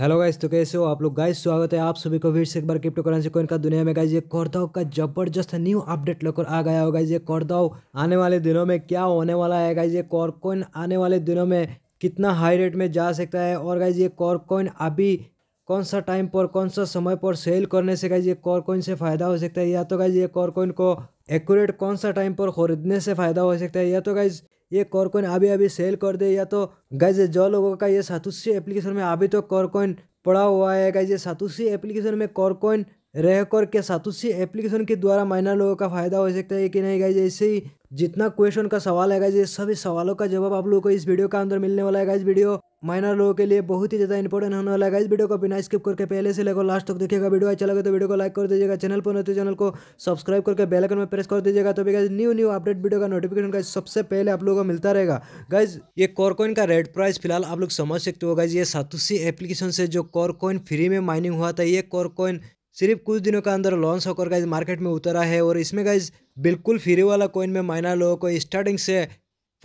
hello guys तो कैसे हो आप लोग गाइस स्वागत है आप सभी को फिर से एक बार क्रिप्टो करेंसी कोइन का दुनिया में गाइस ये कॉर्दाओ का जबरदस्त न्यू अपडेट लेकर आ गया हो गाइस ये कॉर्दाओ आने वाले दिनों में क्या होने वाला है गाइस ये कॉर्कोइन आने वाले दिनों में कितना हाई रेट में जा सकता है और गाइज ये कॉर्कोइन अभी कौन सा टाइम पर कौन सा समय पर सेल करने से गाइज ये कॉर्कोइन से फ़ायदा हो सकता है या तो गाइज ये कॉर्कोइन को एक्यूरेट कौन सा टाइम पर खरीदने से फ़ायदा हो सकता है या तो गाइज ये कॉर कॉइन अभी अभी सेल कर दे या तो गाइज जो लोगों का ये सातुसी एप्लीकेशन में अभी तो कॉर कॉइन पड़ा हुआ है गाइज ये सातुसी एप्लीकेशन में कॉर कॉइन रह के सातुसी एप्लीकेशन के द्वारा माइनर लोगों का फायदा हो सकता है कि नहीं गाइज ऐसे ही जितना क्वेश्चन का सवाल है गाइज ये सभी सवालों का जवाब आप लोगों को इस वीडियो का अंदर मिलने वाला है गाइज वीडियो माइनर लोगों के लिए बहुत ही ज़्यादा इंपॉर्टेंट होने वाला है इस वीडियो को बिना स्किप करके पहले से लेकर लास्ट तक देखिएगा वीडियो अच्छा लगे तो वीडियो को लाइक कर दीजिएगा चैनल पर नहीं तो चैनल को सब्सक्राइब करके बेल आइकन में प्रेस कर दीजिएगा तो guys new new update video का नोटिफिकेशन का सबसे पहले आप लोगों को मिलता रहेगा गाइज ये कॉरकॉइन का रेट प्राइस फिलहाल आप लोग समझ सकते हो गाइज ये सातुसी एप्लीकेशन से जो कॉरकॉइन फ्री में माइनिंग हुआ था ये कॉरकॉइन सिर्फ कुछ दिनों के अंदर लॉन्च होकर गाइज मार्केट में उतरा है और इसमें गाइज बिल्कुल फ्री वाला कॉइन में माइनर लोगों को स्टार्टिंग से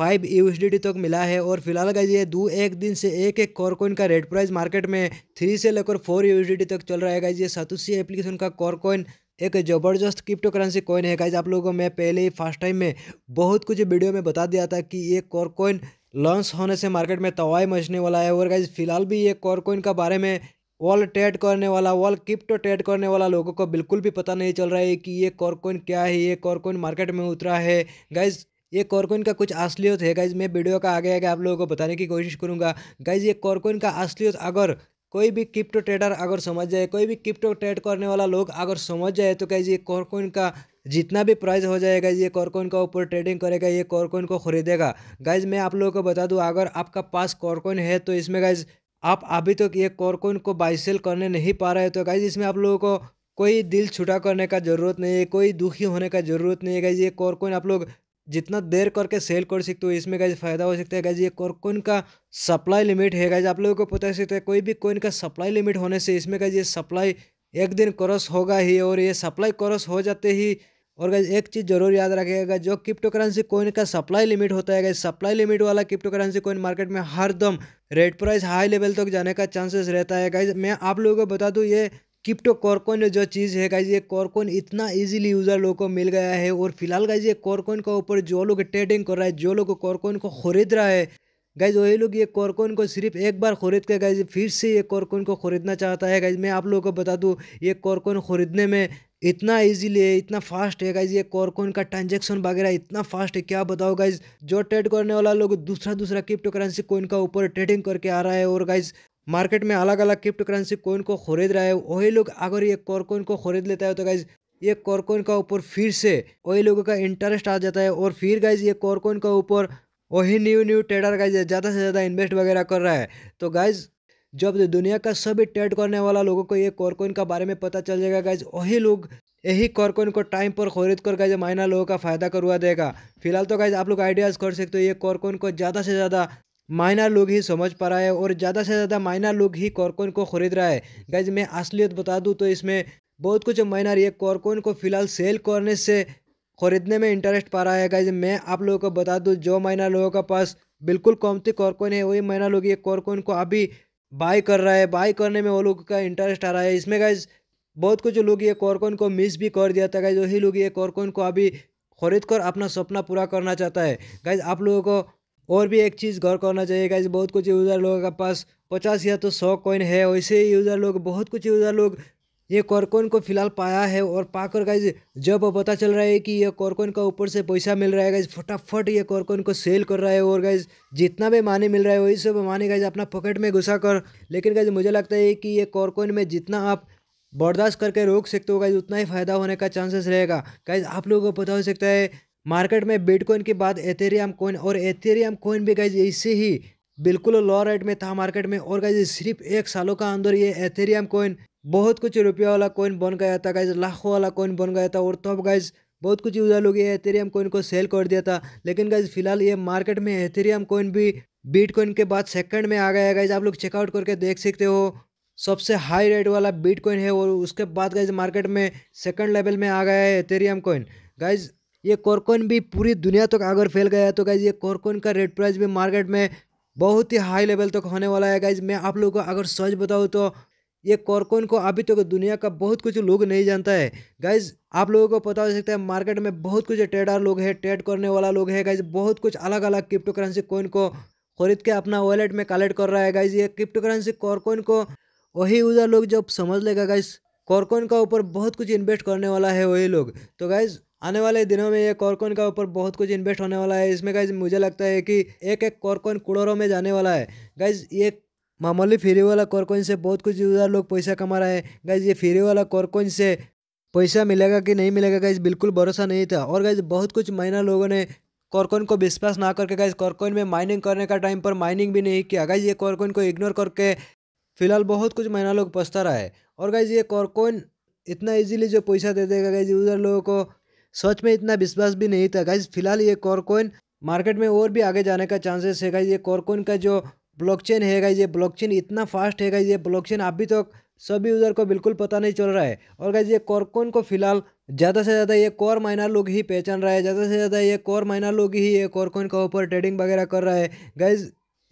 फाइव यू तक मिला है और फिलहाल का ये दो एक दिन से एक एक कॉरकॉइन का रेड प्राइस मार्केट में थ्री से लेकर फोर यू तक चल रहा है गाइज ये सतुसी एप्लीकेशन का कॉरकॉइन एक ज़बरदस्त क्रिप्टो करेंसी कॉइन है गाइज आप लोगों को मैं पहले ही फर्स्ट टाइम में बहुत कुछ वीडियो में बता दिया था कि ये कॉरकॉइन लॉन्च होने से मार्केट में तवाई मचने वाला है और गाइज फिलहाल भी ये कॉरकॉइन का बारे में वॉल ट्रेड करने वाला वॉल क्रिप्टो ट्रेड करने वाला लोगों को बिल्कुल भी पता नहीं चल रहा है कि ये कॉरकॉइन क्या है ये कॉरकॉइन मार्केट में उतरा है गाइज ये कॉरकोइन का कुछ असलियत है गाइज मैं वीडियो का आगे आगे आप लोगों को बताने की कोशिश करूँगा गाइज ये कॉरकोइन का असलियत अगर कोई भी क्रिप्टो ट्रेडर अगर समझ जाए कोई भी क्रिप्टो ट्रेड करने वाला लोग अगर समझ जाए तो गाइज ये कॉरकोइन का जितना भी प्राइस हो जाएगा ये कॉरकोइन का ऊपर ट्रेडिंग करेगा ये कॉरकोइन को खरीदेगा गाइज मैं आप लोगों को बता दूँ अगर आपका पास कॉरकोइन है तो इसमें गाइज आप अभी तक तो ये कॉरकोइन को बाई सेल करने नहीं पा रहे तो गाइज इसमें आप लोगों को कोई दिल छुटा करने का ज़रूरत नहीं है कोई दुखी होने का ज़रूरत नहीं है गाइज ये कॉरकोइन आप लोग जितना देर करके सेल कर सकते हो इसमें गाइज फायदा हो सकता है गाइज ये कॉइन का सप्लाई लिमिट है गाइज आप लोगों को पता है सकता है कोई भी कॉइन का सप्लाई लिमिट होने से इसमें गाइज ये सप्लाई एक दिन क्रॉस होगा ही और ये सप्लाई क्रॉस हो जाते ही और गाइज एक चीज़ जरूर याद रखिएगा जो क्रिप्टो करेंसी कोइन का सप्लाई लिमिट होता है गाइज सप्लाई लिमिट वाला क्रिप्टो करेंसी कोइन मार्केट में हर दम रेट प्राइस हाई लेवल तक तो जाने का चांसेस रहता है गाइज मैं आप लोगों को बता दूँ ये क्रिप्टो कॉरकोइन जो चीज़ है गाइज ये कॉरकोइन इतना इजीली यूज़र लोगों को मिल गया है और फिलहाल गाइज ये कॉरकोइन के ऊपर जो लोग ट्रेडिंग कर रहा है जो लोग कॉरकोइन को खरीद रहा है गाइज वही लोग ये कॉर्कोन को सिर्फ एक बार खरीद के गाइज फिर से ये कॉरकोइन को ख़रीदना चाहता है गाइज मैं आप लोगों को बता दूँ ये कॉरकोइन ख़रीदने में इतना इजीली है इतना फास्ट है गाइज ये कॉर्कोन का ट्रांजेक्शन वगैरह इतना फास्ट है क्या बताओ गाइज जो ट्रेड करने वाला लोग दूसरा दूसरा क्रिप्टो करेंसी कोइन का ऊपर ट्रेडिंग करके आ रहा है और गाइज मार्केट में अलग अलग क्रिप्टो करेंसी कोइन को खरीद रहा है वही लोग अगर ये कोर कोइन को खरीद लेता है तो गाइज ये कोर कोइन का ऊपर फिर से वही लोगों का इंटरेस्ट आ जाता है और फिर गाइज ये कॉरकोइन कोइन का ऊपर वही न्यू न्यू ट्रेडर गाइज ज़्यादा से ज़्यादा इन्वेस्ट वगैरह कर रहा है तो गाइज जब दुनिया का सभी ट्रेड करने वाला लोगों को ये कॉरकोइन का बारे में पता चल जाएगा गाइज वही लोग यही कॉरकोइन को टाइम पर खरीद कर गाइज मायना लोगों का फायदा करवा देगा फिलहाल तो गाइज आप लोग आइडियाज़ कर सकते हो ये कॉरकोइन को ज़्यादा से ज़्यादा मायना लोग ही समझ पा रहा है और ज़्यादा से ज़्यादा मायना लोग ही कॉरकोइन को ख़रीद रहा है गैज मैं असलियत बता दूँ तो इसमें बहुत कुछ माइनर ये कॉर्कोन को फिलहाल सेल करने से ख़रीदने में इंटरेस्ट पा रहा है गैज मैं आप लोगों को बता दूँ जो मायना लोगों का पास बिल्कुल कॉमती कॉर्कोन है वही माइनर लोग ये कॉर्कोन को अभी बाय कर रहा है बाय करने में वो लोगों का इंटरेस्ट आ रहा है इसमें गैज बहुत कुछ लोग ये कॉर्कोन को मिस भी कर दिया था गाइज वही लोग ये कॉर्कोन को अभी खरीद कर अपना सपना पूरा करना चाहता है गाइज आप लोगों को और भी एक चीज़ गौर करना चाहिए गाइज बहुत कुछ यूज़र लोगों के पास पचास या तो सौ कॉइन है वैसे ही यूज़र लोग बहुत कुछ यूज़र लोग ये कॉरकोइन को फिलहाल पाया है और पाकर गाइज जब पता चल रहा है कि ये कॉरकोइन का ऊपर से पैसा मिल रहा है गाइज फटाफट ये कॉरकोइन को सेल कर रहा है और गाइज जितना भी मानी मिल रहा है वही सब माने गाइज अपना पॉकेट में घुसा कर लेकिन गाइज मुझे लगता है कि ये कॉरकोइन में जितना आप बर्दाश्त करके रोक सकते हो गाइज उतना ही फ़ायदा होने का चांसेस रहेगा गाइज आप लोगों को पता हो सकता है मार्केट में बिटकॉइन के बाद एथेरियम कॉइन और एथेरियम कॉइन भी गाइज ऐसे ही बिल्कुल लो रेट में था मार्केट में और गाइज सिर्फ एक सालों का अंदर ये एथेरियम कॉइन बहुत कुछ रुपया वाला कॉइन बन गया था गाइज लाखों वाला कॉइन बन गया था और तब तो गाइज बहुत कुछ यूजर लोग ये एथेरियम कॉइन को सेल कर दिया था लेकिन गाइज फिलहाल ये मार्केट में एथेरियम कॉइन भी बिटकॉइन के बाद सेकंड में आ गया गाइज आप लोग चेकआउट करके देख सकते हो सबसे हाई रेट वाला बिटकॉइन है और उसके बाद गाइज मार्केट में सेकंड लेवल में आ गया है एथेरियम कॉइन गाइज ये कॉरकॉइन भी पूरी दुनिया तक तो अगर फैल गया है तो गाइज ये कॉरकॉइन का रेट प्राइस भी मार्केट में बहुत ही हाई लेवल तक तो होने वाला है गाइज मैं आप लोगों को अगर सच बताऊँ तो ये कॉरकॉइन को अभी तक तो दुनिया का बहुत कुछ लोग नहीं जानता है गाइज आप लोगों को पता हो सकता है मार्केट में बहुत कुछ ट्रेडर लोग हैं ट्रेड करने वाला लोग है गाइज बहुत कुछ अलग अलग क्रिप्टो करेंसी कोइन को खरीद के अपना वॉलेट में कलेक्ट कर रहा है गाइज ये क्रिप्टो करेंसी कॉरकॉइन को वही उधर लोग जब समझ लेगा गाइज कॉरकॉइन का ऊपर बहुत कुछ इन्वेस्ट करने वाला है वही लोग तो गाइज आने वाले दिनों में ये कॉर्कोन का ऊपर बहुत कुछ इन्वेस्ट होने वाला है इसमें गाइज मुझे लगता है कि एक एक कॉर्कोन कुड़ोरों में जाने वाला है गाइज ये मामूली फ्री वाला कॉरकोइन से बहुत कुछ यूज़र लोग पैसा कमा रहे हैं गाइज ये फ्री वाला कॉरकोइन से पैसा मिलेगा कि नहीं मिलेगा गाइज बिल्कुल भरोसा नहीं था और गाइज बहुत कुछ महीना लोगों ने कॉरकोइन को विश्वास ना करके गाइज कॉर्कोन में माइनिंग करने का टाइम पर माइनिंग भी नहीं किया गाइज ये कॉर्कोन को इग्नोर करके फिलहाल बहुत कुछ महीना लोग पछता रहा है और गाइज ये कॉरकोइन इतना इजीली जो पैसा दे देगा गाइज यूज़र लोगों को सच में इतना विश्वास भी नहीं था गाइज फिलहाल ये कॉरकोइन मार्केट में और भी आगे जाने का चांसेस है गाइज ये कॉरकोइन का जो ब्लॉकचेन है गाइज ये ब्लॉकचेन इतना फास्ट है गाइज ये ब्लॉकचेन अभी तक तो सभी यूज़र को बिल्कुल पता नहीं चल रहा है और गाइज ये कॉरकोइन को फिलहाल ज़्यादा से ज़्यादा ये कोर माइनर लोग ही पहचान रहा है ज़्यादा से ज़्यादा ये कोर माइनर लोग ही ये कॉरकोइन का ऊपर ट्रेडिंग वगैरह कर रहा है गाइज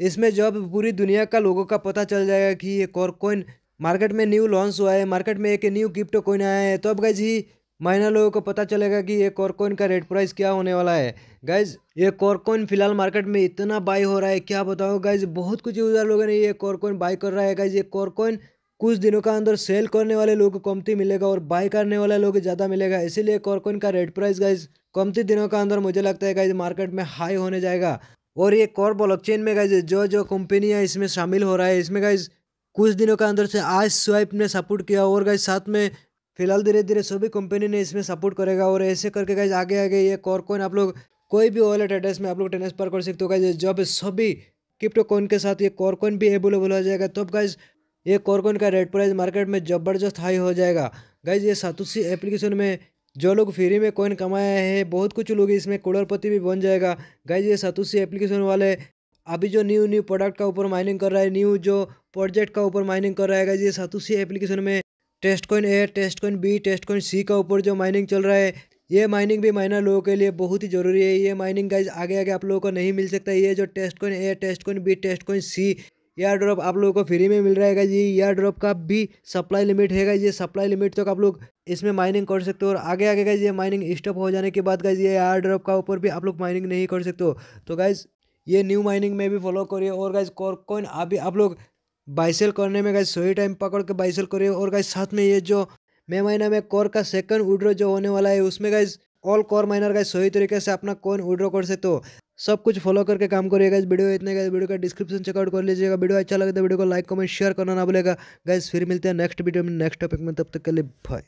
इसमें जब पूरी दुनिया का लोगों का पता चल जाएगा कि ये कॉरकोइन मार्केट में न्यू लॉन्च हुआ है मार्केट में एक न्यू गिफ्ट कोइन आया है तो अब गाइज ही माइनर लोगों को पता चलेगा कि ये कॉरकोइन का रेट प्राइस क्या होने वाला है गाइज ये कॉरकॉइन फिलहाल मार्केट में इतना बाई हो रहा है क्या बताओ गाइज बहुत कुछ यूजर लोगों ने ये कॉरकॉइन बाई कर रहा है गाइज ये कॉरकॉइन कुछ दिनों का अंदर सेल करने वाले लोग को कमती मिलेगा और बाई करने वाले लोग ज़्यादा मिलेगा इसीलिए कॉर्कोइन का रेट प्राइस गाइज कमती दिनों का अंदर मुझे लगता है गाइज मार्केट में हाई होने जाएगा और ये कॉर ब्लॉकचेन में गाइज जो जो कंपनियाँ इसमें शामिल हो रहा है इसमें गाइज कुछ दिनों के अंदर से आज स्वाइप ने सपोर्ट किया और गाइज साथ में फिलहाल धीरे धीरे सभी कंपनी ने इसमें सपोर्ट करेगा और ऐसे करके गाइज आगे आगे ये कॉर आप लोग कोई भी वॉलेट एड्रेस में आप लोग ट्रांसफर कर सकते हो गाइज जब सभी क्रिप्टो कॉइन के साथ ये कॉर भी अवेलेबल हो जाएगा तब गाइज ये कॉर का रेट प्राइस मार्केट में जबरदस्त हाई हो जाएगा गाइज ये सातुसी एप्लीकेशन में जो लोग फ्री में कॉइन कमाया है बहुत कुछ लोग इसमें करोड़पति भी बन जाएगा गाइज ये सातुसी एप्लीकेशन वाले अभी जो न्यू न्यू प्रोडक्ट का ऊपर माइनिंग कर रहा है न्यू जो प्रोजेक्ट का ऊपर माइनिंग कर रहा है गाइज ये सातुसी एप्लीकेशन में test coin A test coin B test coin C का ऊपर जो माइनिंग चल रहा है ये माइनिंग भी माइनर लोगों के लिए बहुत ही ज़रूरी है ये माइनिंग गाइज आगे आगे आप लोगों को नहीं मिल सकता ये जो test coin A test coin B test coin C air drop आप लोगों को फ्री में मिल रहा है ये एयर ड्रॉप का भी सप्लाई लिमिट है ये सप्लाई लिमिट तक तो आप लोग इसमें माइनिंग कर सकते हो और आगे आगे गाइज ये माइनिंग स्टॉप हो जाने के बाद गाइज ये एयर ड्रॉप का ऊपर भी आप लोग माइनिंग नहीं कर सकते हो तो गाइज ये न्यू माइनिंग में भी फॉलो करिए और गाइज कॉर कोइन अभी आप लोग बाइसेल करने में गाइस सही टाइम पकड़ के बाइसेल करिए और गाइस साथ में ये जो मे महीना में कोर का सेकंड उड्रो जो होने वाला है उसमें guys all core miner guys सही तरीके से अपना कोइन उड्रो कर सकते हो सब कुछ फॉलो करके काम करिएगा इस वीडियो इतने गाइस वीडियो का डिस्क्रिप्शन चेकआउट कर लीजिएगा वीडियो अच्छा लगे तो वीडियो को लाइक कमेंट शेयर करना ना भूलेगा गाइज फिर मिलते हैं नेक्स्ट वीडियो में नेक्स्ट टॉपिक में तब तक के लिए भाई